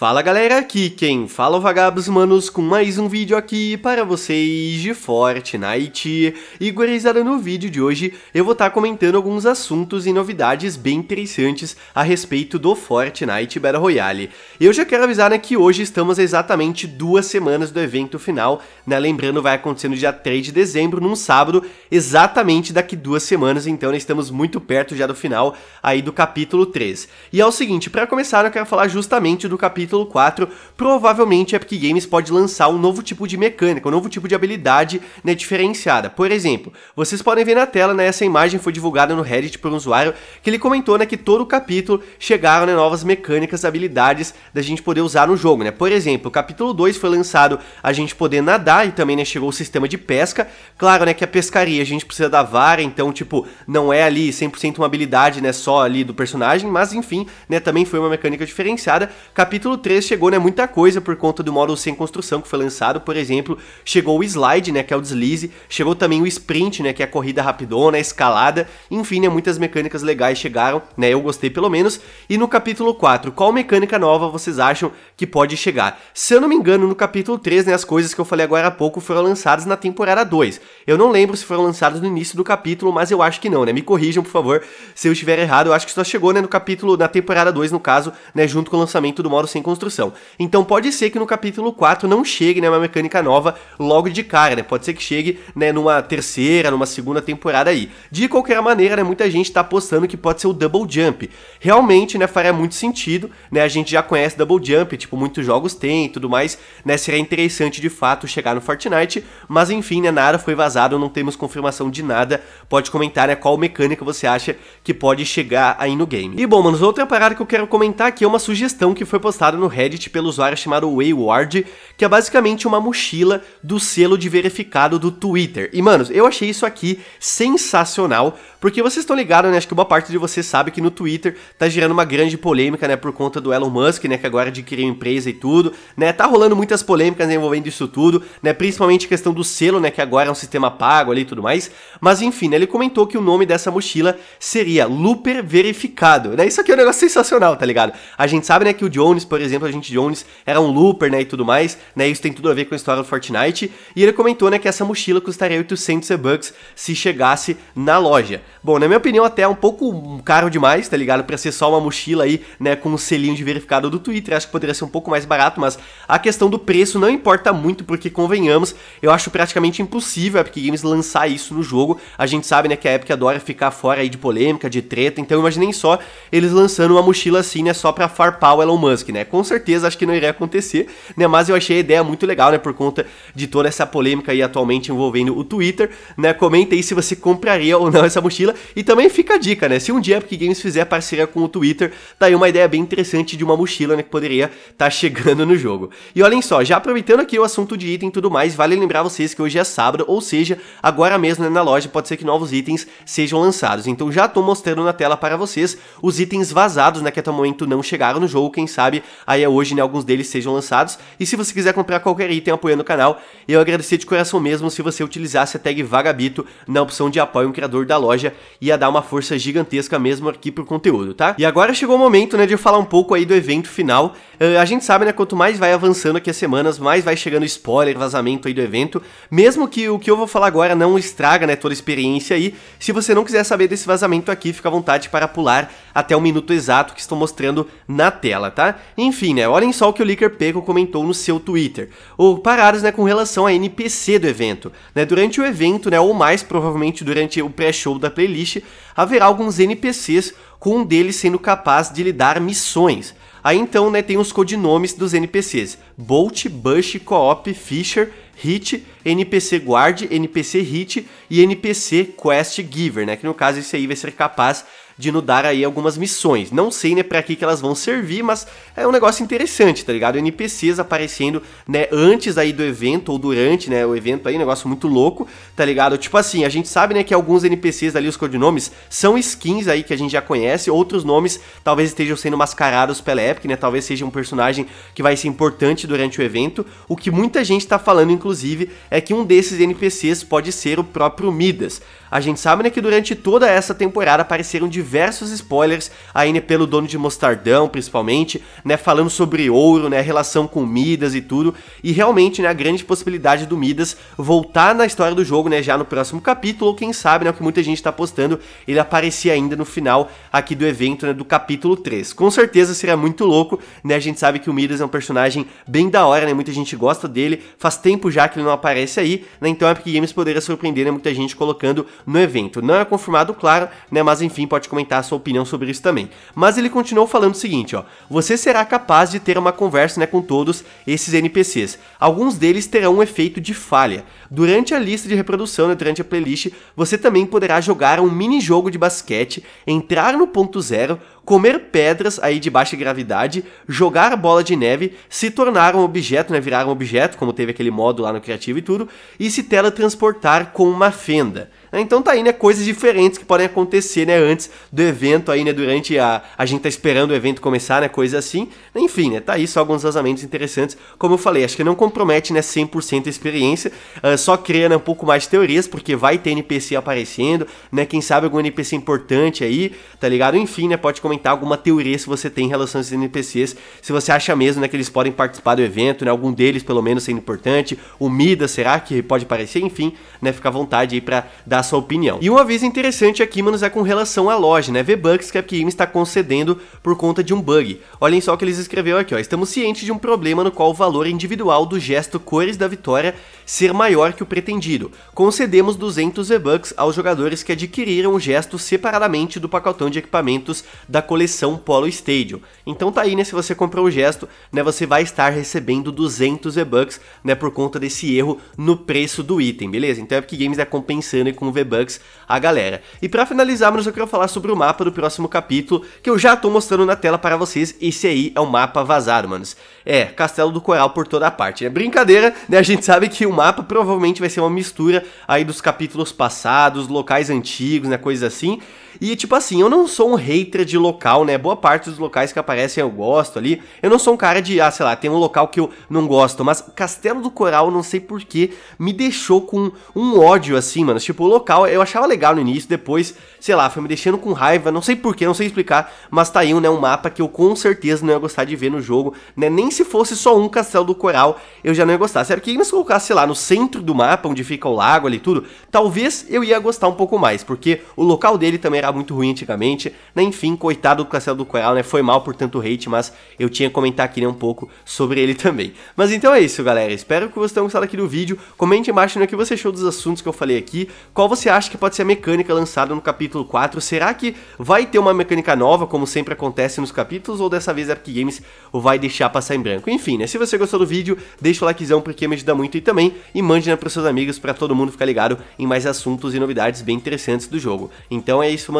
Fala galera, aqui quem fala é o Vagabos Manos com mais um vídeo aqui para vocês de Fortnite. E gurizada, no vídeo de hoje eu vou estar tá comentando alguns assuntos e novidades bem interessantes a respeito do Fortnite Battle Royale. Eu já quero avisar né, que hoje estamos exatamente duas semanas do evento final, né, lembrando vai acontecer no dia 3 de dezembro, num sábado, exatamente daqui duas semanas, então né, estamos muito perto já do final aí do capítulo 3. E é o seguinte, para começar né, eu quero falar justamente do capítulo capítulo 4, provavelmente a Epic Games pode lançar um novo tipo de mecânica, um novo tipo de habilidade né, diferenciada. Por exemplo, vocês podem ver na tela, né, essa imagem foi divulgada no Reddit por um usuário que ele comentou né, que todo o capítulo chegaram né, novas mecânicas, habilidades da gente poder usar no jogo. Né? Por exemplo, o capítulo 2 foi lançado a gente poder nadar e também né, chegou o sistema de pesca. Claro né, que a pescaria a gente precisa da vara, então tipo, não é ali 100% uma habilidade né, só ali do personagem, mas enfim, né, também foi uma mecânica diferenciada. Capítulo 3 chegou, né, muita coisa por conta do módulo sem construção que foi lançado, por exemplo, chegou o slide, né, que é o deslize, chegou também o sprint, né, que é a corrida rapidona, a escalada, enfim, né, muitas mecânicas legais chegaram, né, eu gostei pelo menos. E no capítulo 4, qual mecânica nova vocês acham que pode chegar? Se eu não me engano, no capítulo 3, né, as coisas que eu falei agora há pouco foram lançadas na temporada 2. Eu não lembro se foram lançadas no início do capítulo, mas eu acho que não, né, me corrijam, por favor, se eu estiver errado, eu acho que só chegou, né, no capítulo, na temporada 2, no caso, né, junto com o lançamento do módulo sem construção. Então pode ser que no capítulo 4 não chegue né, uma mecânica nova logo de cara, né? Pode ser que chegue né, numa terceira, numa segunda temporada aí. De qualquer maneira, né, muita gente está apostando que pode ser o Double Jump. Realmente, né, faria muito sentido, né? A gente já conhece Double Jump, tipo, muitos jogos tem e tudo mais, né? Seria interessante de fato chegar no Fortnite, mas enfim, né, nada foi vazado, não temos confirmação de nada. Pode comentar, né, qual mecânica você acha que pode chegar aí no game. E bom, manos, outra parada que eu quero comentar aqui é uma sugestão que foi postada no Reddit pelo usuário chamado Wayward, que é basicamente uma mochila do selo de verificado do Twitter. E, manos, eu achei isso aqui sensacional, porque vocês estão ligados, né? Acho que boa parte de vocês sabe que no Twitter tá gerando uma grande polêmica, né? Por conta do Elon Musk, né? Que agora adquiriu empresa e tudo, né? Tá rolando muitas polêmicas envolvendo isso tudo, né? Principalmente a questão do selo, né? Que agora é um sistema pago ali e tudo mais. Mas, enfim, né, ele comentou que o nome dessa mochila seria Looper Verificado, né? Isso aqui é um negócio sensacional, tá ligado? A gente sabe, né? Que o Jones, por por exemplo, a gente Jones era um looper, né, e tudo mais, né, isso tem tudo a ver com a história do Fortnite, e ele comentou, né, que essa mochila custaria 800 bucks se chegasse na loja. Bom, na minha opinião, até é um pouco hum, caro demais, tá ligado, pra ser só uma mochila aí, né, com um selinho de verificado do Twitter, acho que poderia ser um pouco mais barato, mas a questão do preço não importa muito, porque convenhamos, eu acho praticamente impossível a Epic Games lançar isso no jogo, a gente sabe, né, que a Epic adora ficar fora aí de polêmica, de treta, então imaginem só eles lançando uma mochila assim, né, só pra farpar o Elon Musk, né, com certeza acho que não iria acontecer, né? Mas eu achei a ideia muito legal, né? Por conta de toda essa polêmica aí atualmente envolvendo o Twitter, né? Comenta aí se você compraria ou não essa mochila. E também fica a dica, né? Se um dia a Epic Games fizer parceria com o Twitter, tá aí uma ideia bem interessante de uma mochila, né? Que poderia estar tá chegando no jogo. E olhem só, já aproveitando aqui o assunto de item e tudo mais, vale lembrar vocês que hoje é sábado, ou seja, agora mesmo né, na loja pode ser que novos itens sejam lançados. Então já tô mostrando na tela para vocês os itens vazados, né? Que até o momento não chegaram no jogo. Quem sabe aí é hoje, né, alguns deles sejam lançados. E se você quiser comprar qualquer item apoiando o canal, eu agradecer de coração mesmo se você utilizasse a tag Vagabito na opção de apoio um criador da loja, ia dar uma força gigantesca mesmo aqui pro conteúdo, tá? E agora chegou o momento, né, de eu falar um pouco aí do evento final. Uh, a gente sabe, né, quanto mais vai avançando aqui as semanas, mais vai chegando spoiler, vazamento aí do evento. Mesmo que o que eu vou falar agora não estraga, né, toda a experiência aí, se você não quiser saber desse vazamento aqui, fica à vontade para pular até o minuto exato que estou mostrando na tela, tá? Enfim, né, olhem só o que o Licker Peco comentou no seu Twitter. Ou parados né, com relação a NPC do evento. Né, durante o evento, né, ou mais provavelmente durante o pré-show da playlist, haverá alguns NPCs, com um deles sendo capaz de lhe dar missões. Aí então, né, tem os codinomes dos NPCs: Bolt, Bush, Coop, Fisher, Hit NPC Guard, NPC Hit e NPC Quest Giver, né? Que no caso esse aí vai ser capaz de nos dar aí algumas missões. Não sei, né, pra que, que elas vão servir, mas é um negócio interessante, tá ligado? NPCs aparecendo, né, antes aí do evento ou durante, né, o evento aí, negócio muito louco, tá ligado? Tipo assim, a gente sabe, né, que alguns NPCs ali, os codinomes, são skins aí que a gente já conhece, outros nomes talvez estejam sendo mascarados pela Epic, né, talvez seja um personagem que vai ser importante durante o evento. O que muita gente tá falando, inclusive, é que um desses NPCs pode ser o próprio Midas. A gente sabe né, que durante toda essa temporada apareceram diversos spoilers, aí né, pelo dono de Mostardão, principalmente, né, falando sobre ouro, né, relação com Midas e tudo, e realmente né, a grande possibilidade do Midas voltar na história do jogo, né, já no próximo capítulo, ou quem sabe, né, o que muita gente está postando, ele aparecer ainda no final aqui do evento, né, do capítulo 3. Com certeza seria muito louco, né, a gente sabe que o Midas é um personagem bem da hora, né, muita gente gosta dele, faz tempo já que ele não aparece aparece é aí, né? Então a Epic Games poderia surpreender né, muita gente colocando no evento. Não é confirmado, claro, né? Mas enfim, pode comentar a sua opinião sobre isso também. Mas ele continuou falando o seguinte, ó. Você será capaz de ter uma conversa, né, com todos esses NPCs. Alguns deles terão um efeito de falha. Durante a lista de reprodução, né, durante a playlist, você também poderá jogar um mini-jogo de basquete, entrar no ponto zero, comer pedras aí de baixa gravidade, jogar bola de neve, se tornar um objeto, né, virar um objeto, como teve aquele modo lá no criativo e tudo, e se teletransportar com uma fenda. É, então tá aí, né? Coisas diferentes que podem acontecer, né? Antes do evento aí, né? Durante a. A gente tá esperando o evento começar, né? Coisa assim. Enfim, né? Tá aí só alguns vazamentos interessantes. Como eu falei, acho que não compromete, né? 100% a experiência. Uh, só cria, né? Um pouco mais de teorias, porque vai ter NPC aparecendo, né? Quem sabe algum NPC importante aí, tá ligado? Enfim, né? Pode comentar alguma teoria se você tem em relação a esses NPCs. Se você acha mesmo, né? Que eles podem participar do evento, né? Algum deles, pelo menos, sendo importante. O Mida, será que pode aparecer? Enfim, né? Fica à vontade aí pra dar dar sua opinião. E um aviso interessante aqui, manos, é com relação à loja, né? V-Bucks que a é Epic Games está concedendo por conta de um bug. Olhem só o que eles escreveram aqui, ó. Estamos cientes de um problema no qual o valor individual do gesto Cores da Vitória ser maior que o pretendido. Concedemos 200 V-Bucks aos jogadores que adquiriram o gesto separadamente do pacotão de equipamentos da coleção Polo Stadium. Então tá aí, né? Se você comprou o gesto, né? Você vai estar recebendo 200 V-Bucks, né? Por conta desse erro no preço do item, beleza? Então a é Epic Games é compensando e com V-Bucks a galera. E para finalizarmos, eu quero falar sobre o mapa do próximo capítulo, que eu já tô mostrando na tela para vocês. Esse aí é o mapa vazado, manos. É, Castelo do Coral por toda a parte. É brincadeira, né? A gente sabe que o mapa provavelmente vai ser uma mistura aí dos capítulos passados, locais antigos, né? Coisas assim. E tipo assim, eu não sou um hater de local, né? Boa parte dos locais que aparecem eu gosto ali. Eu não sou um cara de, ah, sei lá, tem um local que eu não gosto, mas Castelo do Coral, não sei porquê, me deixou com um ódio assim, mano. Tipo, o local eu achava legal no início, depois, sei lá, foi me deixando com raiva, não sei porquê, não sei explicar, mas tá aí né, um mapa que eu com certeza não ia gostar de ver no jogo, né? Nem se fosse só um Castelo do Coral, eu já não ia gostar. Sério que se colocasse lá no centro do mapa, onde fica o lago ali e tudo, talvez eu ia gostar um pouco mais, porque o local dele também era achava muito ruim antigamente. Né? Enfim, coitado do Castelo do Coral, né? Foi mal por tanto hate, mas eu tinha que comentar aqui né, um pouco sobre ele também. Mas então é isso, galera. Espero que vocês tenham gostado aqui do vídeo. Comente embaixo né, o que você achou dos assuntos que eu falei aqui. Qual você acha que pode ser a mecânica lançada no capítulo 4? Será que vai ter uma mecânica nova, como sempre acontece nos capítulos, ou dessa vez a Epic Games vai deixar passar em branco? Enfim, né? Se você gostou do vídeo, deixa o likezão porque me ajuda muito e também e mande né, para seus amigos para todo mundo ficar ligado em mais assuntos e novidades bem interessantes do jogo. Então é isso, mano